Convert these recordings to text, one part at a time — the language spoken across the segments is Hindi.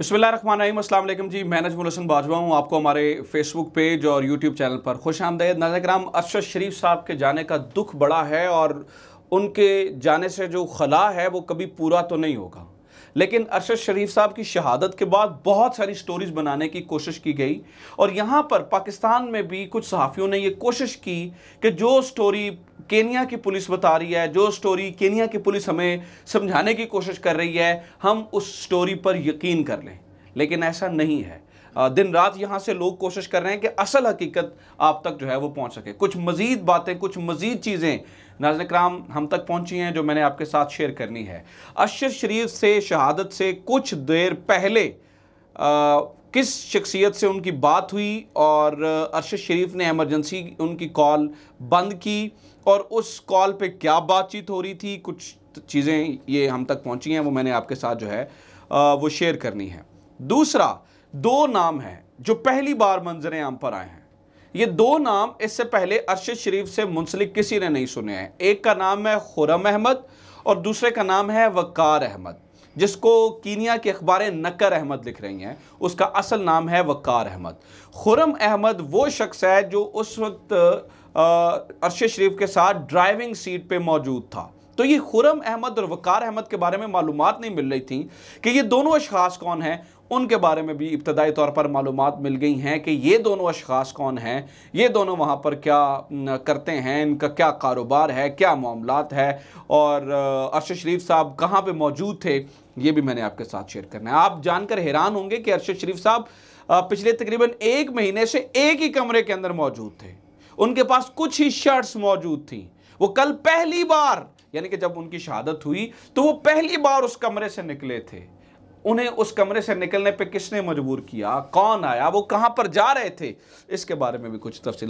अस्सलाम वालेकुम जी मैं नजमुल हसन बाजवा हूँ आपको हमारे फेसबुक पेज और यूट्यूब चैनल पर खुश आमदेद नाजराम अरशद शरीफ साहब के जाने का दुख बड़ा है और उनके जाने से जो खला है वो कभी पूरा तो नहीं होगा लेकिन अरशद शरीफ साहब की शहादत के बाद बहुत सारी स्टोरीज बनाने की कोशिश की गई और यहाँ पर पाकिस्तान में भी कुछ सहाफ़ियों ने ये कोशिश की कि जो स्टोरी केनिया की पुलिस बता रही है जो स्टोरी केनिया की पुलिस हमें समझाने की कोशिश कर रही है हम उस स्टोरी पर यकीन कर लें लेकिन ऐसा नहीं है दिन रात यहाँ से लोग कोशिश कर रहे हैं कि असल हकीकत आप तक जो है वो पहुँच सके कुछ मज़ीद बातें कुछ मज़ीद चीज़ें नाजन कराम हम तक पहुँची हैं जो मैंने आपके साथ शेयर करनी है अशर शरीफ से शहादत से कुछ देर पहले आ, किस शख्सियत से उनकी बात हुई और अरशद शरीफ ने एमरजेंसी उनकी कॉल बंद की और उस कॉल पे क्या बातचीत हो रही थी कुछ चीज़ें ये हम तक पहुंची हैं वो मैंने आपके साथ जो है वो शेयर करनी है दूसरा दो नाम हैं जो पहली बार मंजर आम पर आए हैं ये दो नाम इससे पहले अरशद शरीफ से मुंसलिक किसी ने नहीं सुने हैं एक का नाम है खुरम अहमद और दूसरे का नाम है वक़ार अहमद जिसको कीनिया के अखबारें नकर अहमद लिख रही हैं उसका असल नाम है वक़ार अहमद खुरम अहमद वो शख्स है जो उस वक्त अरशद शरीफ के साथ ड्राइविंग सीट पर मौजूद था तो ये खुरम अहमद और वक़ार अहमद के बारे में मालूम नहीं मिल रही थी कि ये दोनों अशखास कौन हैं उनके बारे में भी इब्तदाई तौर पर मालूम मिल गई हैं कि ये दोनों अशास कौन हैं ये दोनों वहाँ पर क्या करते हैं इनका क्या कारोबार है क्या मामला है और अरशद शरीफ साहब कहाँ पर मौजूद थे ये भी मैंने आपके साथ शेयर करना है आप जानकर हैरान होंगे कि अरशद शरीफ साहब पिछले तकरीबन एक महीने से एक ही कमरे के अंदर मौजूद थे उनके पास कुछ ही शर्ट्स मौजूद थी वो कल पहली बार यानी कि जब उनकी शहादत हुई तो वो पहली बार उस कमरे से निकले थे उन्हें उस कमरे से निकलने पे किसने मजबूर किया कौन आया वो कहाँ पर जा रहे थे इसके बारे में भी कुछ तफसी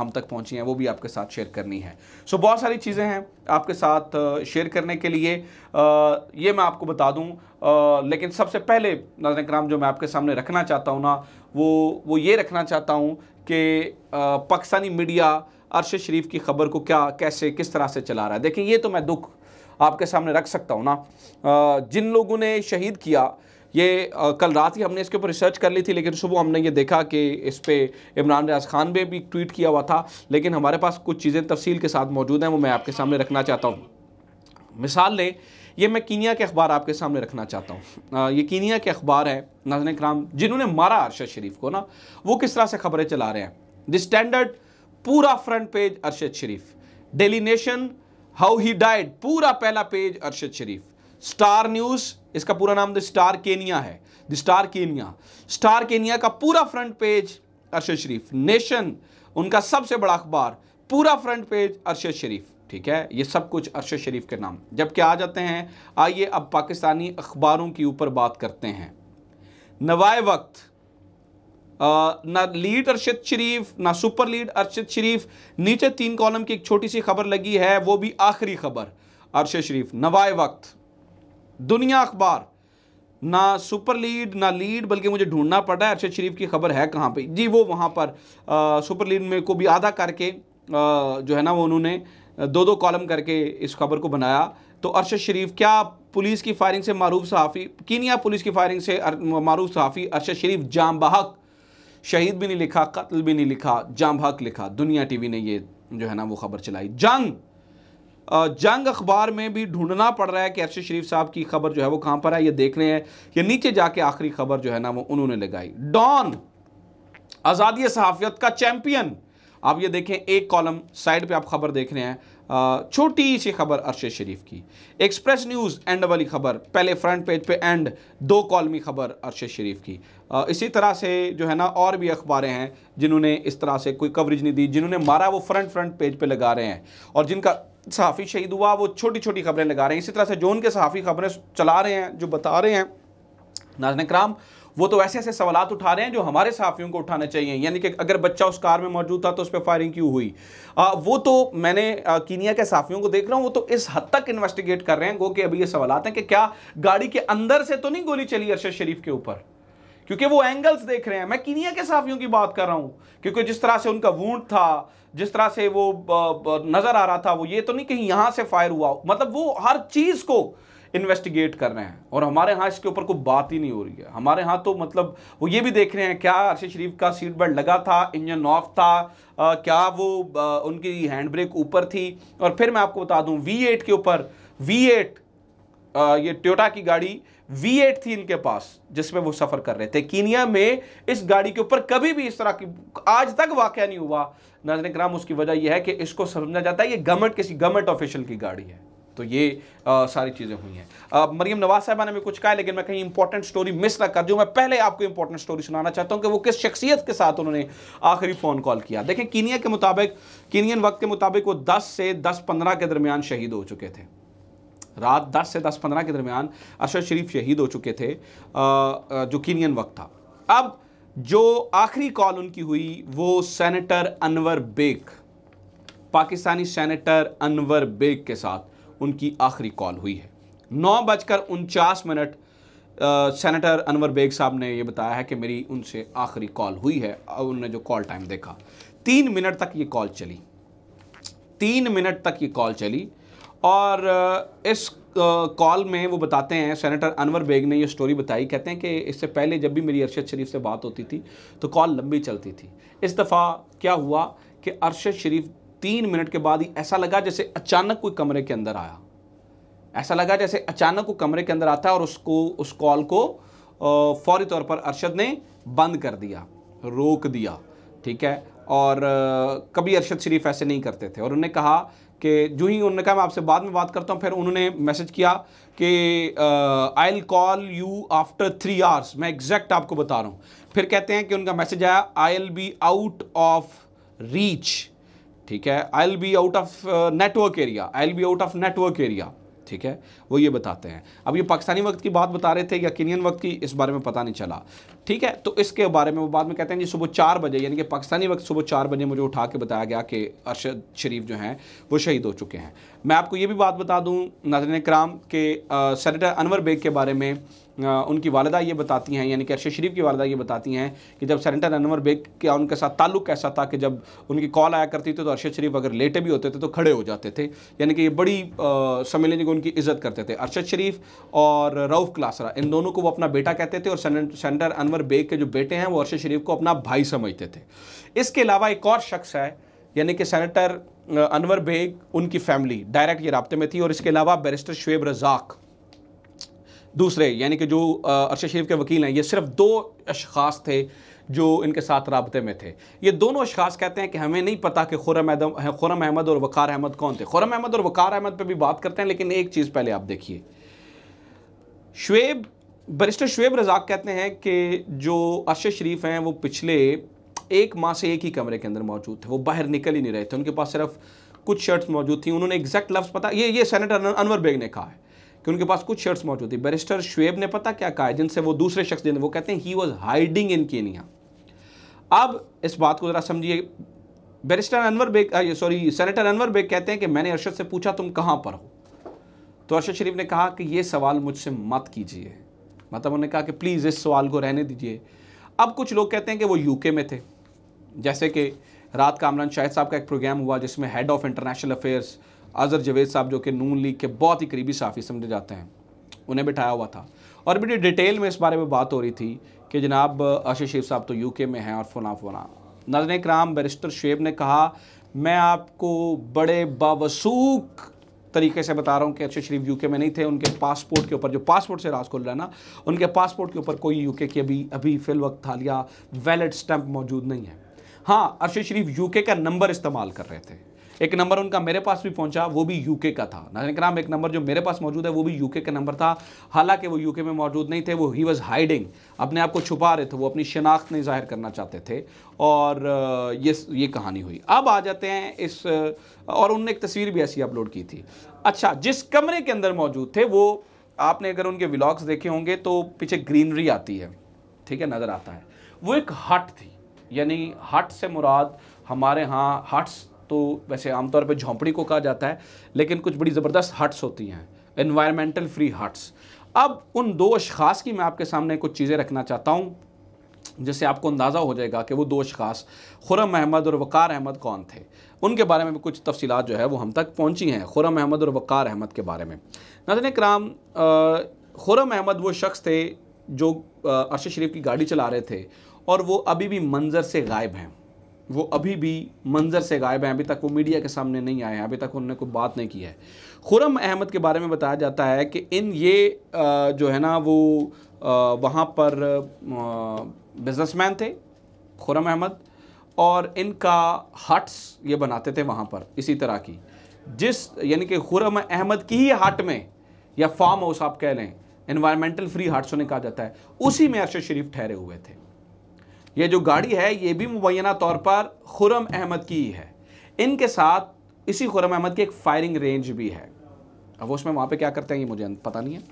हम तक पहुँची हैं वो भी आपके साथ शेयर करनी है सो बहुत सारी चीज़ें हैं आपके साथ शेयर करने के लिए ये मैं आपको बता दूँ लेकिन सबसे पहले नजर कराम जो मैं आपके सामने रखना चाहता हूँ ना वो वो ये रखना चाहता हूँ कि पाकिस्तानी मीडिया अरशद शरीफ की खबर को क्या कैसे किस तरह से चला रहा है देखिए ये तो मैं दुख आपके सामने रख सकता हूँ ना जिन लोगों ने शहीद किया ये कल रात ही हमने इसके ऊपर रिसर्च कर ली थी लेकिन सुबह हमने ये देखा कि इस पर इमरान रियाज खान ने भी ट्वीट किया हुआ था लेकिन हमारे पास कुछ चीज़ें तफसील के साथ मौजूद हैं वो मैं आपके सामने रखना चाहता हूँ मिसाल लें ये मैं कीनिया के अखबार आपके सामने रखना चाहता हूँ ये कीनिया के अखबार है नाजन कराम जिन्होंने मारा अरशद शरीफ को ना वो किस तरह से खबरें चला रहे हैं द स्टैंडर्ड पूरा front page Arshad Sharif Daily Nation how he died पूरा पहला page Arshad Sharif Star news इसका पूरा नाम द स्टार केनिया है the Star Kenya Star Kenya का पूरा front page Arshad Sharif Nation उनका सबसे बड़ा अखबार पूरा फ्रंट पेज अरशद शरीफ ठीक है ये सब कुछ अरशद शरीफ के नाम जबकि आ जाते हैं आइए अब पाकिस्तानी अखबारों के ऊपर बात करते हैं नवाए वक्त ना लीड अरशद शरीफ ना सुपर लीड अरशद शरीफ नीचे तीन कॉलम की एक छोटी सी खबर लगी है वो भी आखिरी खबर अरशद शरीफ नवाए वक्त दुनिया अखबार ना सुपर लीड ना लीड बल्कि मुझे ढूंढना पड़ा है अरशद शरीफ की खबर है कहाँ पे जी वो वहाँ पर आ, सुपर लीड में को भी आधा करके आ, जो है ना वो उन्होंने दो दो कॉलम करके इस खबर को बनाया तो अरशद शरीफ क्या पुलिस की फायरिंग से मारूफ सहाफ़ी कीनिया पुलिस की फायरिंग से मारूफ सहाफ़ी अरशद शरीफ जाम बहक शहीद भी नहीं लिखा कत्ल भी नहीं लिखा जाम हक लिखा दुनिया टीवी ने ये जो है ना वो खबर चलाई जंग जंग अखबार में भी ढूंढना पड़ रहा है कि अरशद शरीफ साहब की खबर जो है वो कहां पर है ये देख रहे हैं ये नीचे जाके आखिरी खबर जो है ना वो उन्होंने लगाई डॉन आज़ादी सहाफ़ियत का चैंपियन आप ये देखें एक कॉलम साइड पे आप खबर देख रहे हैं छोटी सी खबर अरशद शरीफ की एक्सप्रेस न्यूज़ एंड वाली खबर पहले फ्रंट पेज पे एंड दो कॉलमी खबर अरशद शरीफ की इसी तरह से जो है ना और भी अखबारें हैं जिन्होंने इस तरह से कोई कवरेज नहीं दी जिन्होंने मारा वो फ्रंट फ्रंट पेज पे लगा रहे हैं और जिनका सहाफ़ी शहीद हुआ वो छोटी छोटी खबरें लगा रहे हैं इसी तरह से जो उनके सहाफ़ी खबरें चला रहे हैं जो बता रहे हैं नाजन कराम वो तो ऐसे ऐसे सवाल उठा रहे हैं जो हमारे सहाफ़ियों को उठाने चाहिए यानी कि अगर बच्चा उस कार में मौजूद था तो उस पर फायरिंग क्यों हुई आ, वो तो मैंने आ, कीनिया के साफियों को देख रहा हूँ वो तो इस हद तक इन्वेस्टिगेट कर रहे हैं गो कि अभी ये सवाल हैं कि क्या गाड़ी के अंदर से तो नहीं गोली चली अरशद शरीफ के ऊपर क्योंकि वो एंगल्स देख रहे हैं मैं किनिया के साफियों की बात कर रहा हूँ क्योंकि जिस तरह से उनका वूड था जिस तरह से वो नज़र आ रहा था वो ये तो नहीं कहीं यहाँ से फायर हुआ मतलब वो हर चीज़ को इन्वेस्टिगेट कर रहे हैं और हमारे यहाँ इसके ऊपर कोई बात ही नहीं हो रही है हमारे यहाँ तो मतलब वो ये भी देख रहे हैं क्या अर्शद शरीफ का सीट बेल्ट लगा था इंजन ऑफ था आ, क्या वो आ, उनकी हैंड ब्रेक ऊपर थी और फिर मैं आपको बता दूँ वी के ऊपर वी ये ट्योटा की गाड़ी V8 थी इनके पास जिसमें वो सफर कर रहे थे कीनिया में इस गाड़ी के ऊपर कभी भी इस तरह की आज तक वाक्य नहीं हुआ नजर कराम उसकी वजह यह है कि इसको समझा जाता है ये गवर्नमेंट किसी गवर्नमेंट ऑफिशियल की गाड़ी है तो ये आ, सारी चीज़ें हुई हैं मरीम नवाज साहबा ने भी कुछ कहा लेकिन मैं कहीं इंपॉर्टेंट स्टोरी मिस ना कर दूँ मैं पहले आपको इंपॉर्टेंट स्टोरी सुनाना चाहता हूँ कि वो किस शख्सियत के साथ उन्होंने आखिरी फ़ोन कॉल किया देखें कीनिया के मुताबिक कीनियन वक्त के मुताबिक वो दस से दस पंद्रह के दरमियान शहीद हो चुके थे रात 10 से 10-15 के दरमियान अरशद शरीफ शहीद हो चुके थे जो कीनियन वक्त था अब जो आखिरी कॉल उनकी हुई वो सेनेटर अनवर बेग पाकिस्तानी सेनेटर अनवर बेग के साथ उनकी आखिरी कॉल हुई है नौ बजकर उनचास मिनट सेनेटर अनवर बेग साहब ने यह बताया है कि मेरी उनसे आखिरी कॉल हुई है और उन्होंने जो कॉल टाइम देखा तीन मिनट तक ये कॉल चली तीन मिनट तक ये कॉल चली और इस कॉल में वो बताते हैं सेनेटर अनवर बेग ने ये स्टोरी बताई कहते हैं कि इससे पहले जब भी मेरी अरशद शरीफ से बात होती थी तो कॉल लंबी चलती थी इस दफ़ा क्या हुआ कि अरशद शरीफ तीन मिनट के बाद ही ऐसा लगा जैसे अचानक कोई कमरे के अंदर आया ऐसा लगा जैसे अचानक कोई कमरे के अंदर आता है और उसको उस कॉल को फौरी तौर पर अरशद ने बंद कर दिया रोक दिया ठीक है और कभी अरशद शरीफ ऐसे नहीं करते थे और उन्होंने कहा कि जो ही उन्होंने कहा मैं आपसे बाद में बात करता हूँ फिर उन्होंने मैसेज किया कि I will call you after three hours मैं एग्जैक्ट आपको बता रहा हूँ फिर कहते हैं कि उनका मैसेज आया I will be out of reach ठीक है I'll be out of network area I'll be out of network area ठीक है वो ये बताते हैं अब ये पाकिस्तानी वक्त की बात बता रहे थे या किनियन वक्त की इस बारे में पता नहीं चला ठीक है तो इसके बारे में वो बाद में कहते हैं जी सुबह चार बजे यानी कि पाकिस्तानी वक्त सुबह चार बजे मुझे उठा के बताया गया कि अरशद शरीफ जो हैं वो शहीद हो चुके हैं मैं आपको ये भी बात बता दूँ नजर कराम के सेनेटर अनवर बेग के बारे में उनकी वालदा ये बताती हैं यानी कि अरशद शरीफ की वालदा ये बताती हैं कि जब सेंटर अनवर बेग का उनके साथ ताल्लुक कैसा था कि जब उनकी कॉल आया करती थी तो अरशद शरीफ अगर लेटे भी होते थे तो खड़े हो जाते थे यानी कि ये बड़ी समझ की उनकी इज्जत करते थे अरशद शरीफ और रऊफ़ क्लासरा इन दोनों को वो अपना बेटा कहते थे और सेंटर अनवर बेग के जो बेटे हैं वो अरशद शरीफ को अपना भाई समझते थे इसके अलावा एक और शख्स है यानी कि सेनेटर अनवर बेग उनकी फैमिली डायरेक्ट ये रबते में थी और इसके अलावा बैरिस्टर शुएब रजाक दूसरे यानी कि जो अरशद शरीफ के वकील हैं ये सिर्फ दो अशास थे जो इनके साथ रबते में थे ये दोनों अशास कहते हैं कि हमें नहीं पता कि खुरम अहदम खुरम अहमद और वक़ार अहमद कौन थे खुरम अहमद और वक़ार अहमद पर भी बात करते हैं लेकिन एक चीज़ पहले आप देखिए शुएब बरिस्टर शुएब रजाक कहते हैं कि जो अरशद शरीफ हैं वो पिछले एक माह से एक ही कमरे के अंदर मौजूद थे वो बाहर निकल ही नहीं रहे थे उनके पास सिर्फ कुछ शर्ट्स मौजूद थी उन्होंने एग्जैक्ट लफ्ज़ पता ये ये सेनेटर अनवर बेग ने कहा है कि उनके पास कुछ शर्ट्स मौजूद थी बैरिस्टर शुएब ने पता क्या कहा जिनसे वो दूसरे शख्स जिन वो कहते हैं he was hiding in Kenya अब इस बात को ज़रा समझिए barrister Anwar Baig sorry senator Anwar Baig कहते हैं कि मैंने अरशद से पूछा तुम कहाँ पर हो तो अरशद शरीफ ने कहा कि ये सवाल मुझसे मत कीजिए मतलब उन्होंने कहा कि प्लीज़ इस सवाल को रहने दीजिए अब कुछ लोग कहते हैं कि वो यूके में थे जैसे कि रात कामरान शाहिद साहब का एक प्रोग्राम हुआ जिसमें head of international affairs Azhar Javed sahab जो कि नून लीग के बहुत ही करीबी साफ़ी समझे जाते हैं उन्हें बिठाया हुआ था और बड़ी डिटेल में इस बारे में बात हो रही थी कि जनाब आशीष शेब साहब तो यूके में हैं और फलां फना नजन कराम बैरिस्टर शेब ने कहा मैं आपको बड़े बावसूख तरीके से बता रहा हूँ कि अक्षय शरीफ यूके में नहीं थे उनके पासपोर्ट के ऊपर जो पासपोर्ट से राज खोल रहा है ना उनके पासपोर्ट के ऊपर कोई यूके की अभी अभी फिल वक्त थालिया वैलेट स्टैंप मौजूद नहीं है हाँ अर्शद शरीफ यूके का नंबर इस्तेमाल कर रहे थे एक नंबर उनका मेरे पास भी पहुंचा वो भी यूके का था नाम एक नंबर जो मेरे पास मौजूद है वो भी यूके का नंबर था हालांकि वो यूके में मौजूद नहीं थे वो ही वॉज हाइडिंग अपने आप को छुपा रहे थे वो अपनी शनाख्त नहीं जाहिर करना चाहते थे और ये ये कहानी हुई अब आ जाते हैं इस और उनने एक तस्वीर भी ऐसी अपलोड की थी अच्छा जिस कमरे के अंदर मौजूद थे वो आपने अगर उनके व्लॉग्स देखे होंगे तो पीछे ग्रीनरी आती है ठीक है नज़र आता है वो एक हट थी यानी हट से मुराद हमारे यहाँ हट्स तो वैसे आमतौर पर झोंपड़ी को कहा जाता है लेकिन कुछ बड़ी ज़बरदस्त हट्स होती हैं इन्वायरमेंटल फ्री हट्स अब उन दो अशास की मैं आपके सामने कुछ चीज़ें रखना चाहता हूँ जिससे आपको अंदाज़ा हो जाएगा कि वो दो अशास खुरम अहमद और वक़ार अहमद कौन थे उनके बारे में भी कुछ तफसीत जो है वो हम तक पहुँची हैं खुरम अहमद और वक़ार अहमद के बारे में नजन कराम खुरम अहमद वो शख्स थे जो अरशद शरीफ की गाड़ी चला रहे थे और वो अभी भी मंजर से गायब हैं वो अभी भी मंजर से गायब हैं अभी तक वो मीडिया के सामने नहीं आए हैं अभी तक उन्होंने कोई बात नहीं की है खुरम अहमद के बारे में बताया जाता है कि इन ये जो है ना वो वहाँ पर बिजनेसमैन थे खुरम अहमद और इनका हट्स ये बनाते थे वहाँ पर इसी तरह की जिस यानी कि खुरम अहमद की ही हट में या फार्म हाउस आप कह लें इन्वायरमेंटल फ्री हट्स उन्हें कहा जाता है उसी में अरशद शरीफ ठहरे हुए थे ये जो गाड़ी है ये भी मुबैना तौर पर खुरम अहमद की ही है इनके साथ इसी खुरम अहमद की एक फायरिंग रेंज भी है अब उसमें वहाँ पे क्या करते हैं ये मुझे पता नहीं है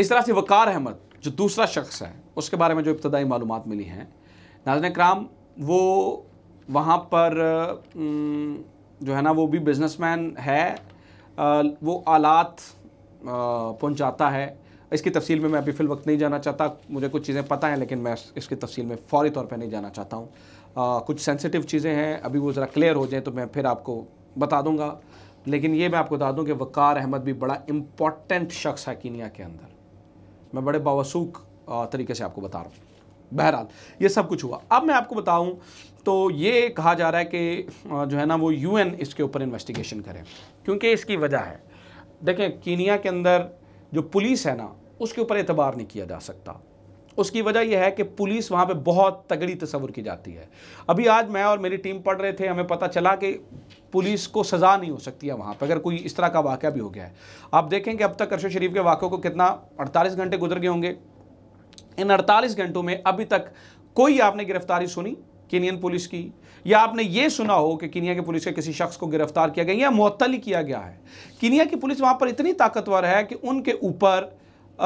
इस तरह से वकार अहमद जो दूसरा शख्स है उसके बारे में जो इब्तदाई मालूम मिली हैं नाजन कराम वो वहाँ पर जो है ना वो भी बिजनेसमैन है वो आलात पहुँचाता है इसकी तफसील में मैं अभी फिल वक्त नहीं जाना चाहता मुझे कुछ चीज़ें पता हैं लेकिन मैं इसकी तफसील में फौरी तौर पर नहीं जाना चाहता हूँ कुछ सेंसिटिव चीज़ें हैं अभी वो ज़रा क्लियर हो जाएँ तो मैं फिर आपको बता दूँगा लेकिन ये मैं आपको बता दूँ कि वक़ार अहमद भी बड़ा इम्पॉर्टेंट शख्स है कीनिया के अंदर मैं बड़े बावसूक तरीके से आपको बता रहा हूँ बहरहाल ये सब कुछ हुआ अब मैं आपको बताऊं तो ये कहा जा रहा है कि जो है ना वो यूएन इसके ऊपर इन्वेस्टिगेशन करें क्योंकि इसकी वजह है देखें कीनिया के अंदर जो पुलिस है ना उसके ऊपर एतबार नहीं किया जा सकता उसकी वजह यह है कि पुलिस वहाँ पे बहुत तगड़ी तस्वुर की जाती है अभी आज मैं और मेरी टीम पढ़ रहे थे हमें पता चला कि पुलिस को सज़ा नहीं हो सकती है वहाँ पर अगर कोई इस तरह का वाक़ भी हो गया है आप देखें कि अब तक अरशद शरीफ के वाक़ों को कितना अड़तालीस घंटे गुजर गए होंगे इन अड़तालीस घंटों में अभी तक कोई आपने गिरफ्तारी सुनी केनियन पुलिस की या आपने ये सुना हो कि किनिया की पुलिस के किसी शख्स को गिरफ्तार किया गया या मअतल किया गया है किनिया की पुलिस वहाँ पर इतनी ताकतवर है कि उनके ऊपर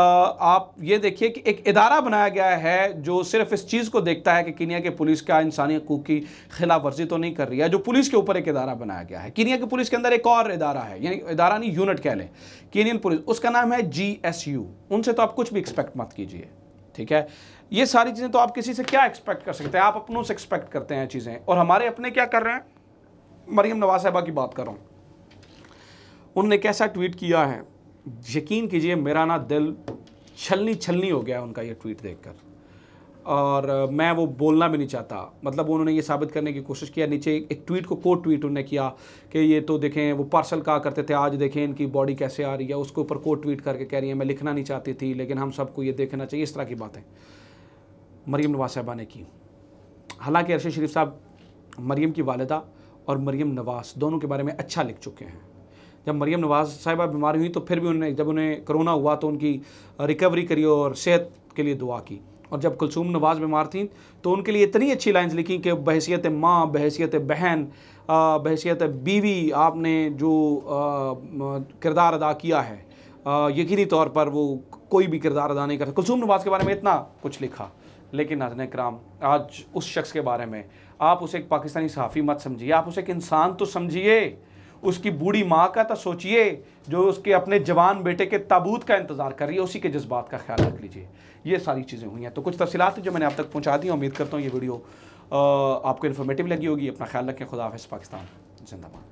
आप ये देखिए कि एक इदारा बनाया गया है जो सिर्फ इस चीज़ को देखता है कि किनिया के पुलिस का इंसानी हकूक की खिलाफ वर्जी तो नहीं कर रही है जो पुलिस के ऊपर एक इदारा बनाया गया है किनिया की पुलिस के अंदर एक और इदारा है यानी इदारा नहीं यूनिट कह लें किनियन पुलिस उसका नाम है जी एस यू उनसे तो आप कुछ भी एक्सपेक्ट मत कीजिए ठीक है ये सारी चीज़ें तो आप किसी से क्या एक्सपेक्ट कर सकते हैं आप अपनों से एक्सपेक्ट करते हैं चीज़ें और हमारे अपने क्या कर रहे हैं मरियम नवाज साहबा की बात कर रहा हूँ उनने कैसा ट्वीट किया है यकीन कीजिए मेरा ना दिल छलनी छलनी हो गया उनका ये ट्वीट देखकर और मैं वो बोलना भी नहीं चाहता मतलब उन्होंने ये साबित करने की कोशिश किया नीचे एक ट्वीट को कोट ट्वीट उन्होंने किया कि ये तो देखें वो पार्सल कहा करते थे आज देखें इनकी बॉडी कैसे आ रही है उसके ऊपर कोट ट्वीट करके कह रही है मैं लिखना नहीं चाहती थी लेकिन हम सबको ये देखना चाहिए इस तरह की बातें मरीम नवाज साहबा ने की हालांकि अरशद शरीफ साहब मरीम की वालदा और मरीम नवाज दोनों के बारे में अच्छा लिख चुके हैं जब मरीम नवाज साहिबा बीमार हुई तो फिर भी उन्होंने जब उन्हें कोरोना हुआ तो उनकी रिकवरी करी और सेहत के लिए दुआ की और जब कुलसूम नवाज बीमार थी तो उनके लिए इतनी अच्छी लाइन्स लिखी कि बहसीत माँ बहसीत बहन बहसीत बीवी आपने जो किरदार अदा किया है यकीनी तौर पर वो कोई भी किरदार अदा नहीं कर कुलसूम नवाज के बारे में इतना कुछ लिखा लेकिन नाजन कराम आज उस शख्स के बारे में आप उसे एक पाकिस्तानी सहाफ़ी मत समझिए आप उसे एक इंसान तो समझिए उसकी बूढ़ी माँ का तो सोचिए जो उसके अपने जवान बेटे के ताबूत का इंतज़ार कर रही है उसी के जज्बात का ख्याल रख लीजिए ये सारी चीज़ें हुई हैं तो कुछ तफसीत जो मैंने आप तक पहुँचा दी उम्मीद करता हूँ ये वीडियो आपको इन्फॉर्मेटिव लगी होगी अपना ख्याल रखें खुदाफ़ पाकिस्तान जिंदाबाद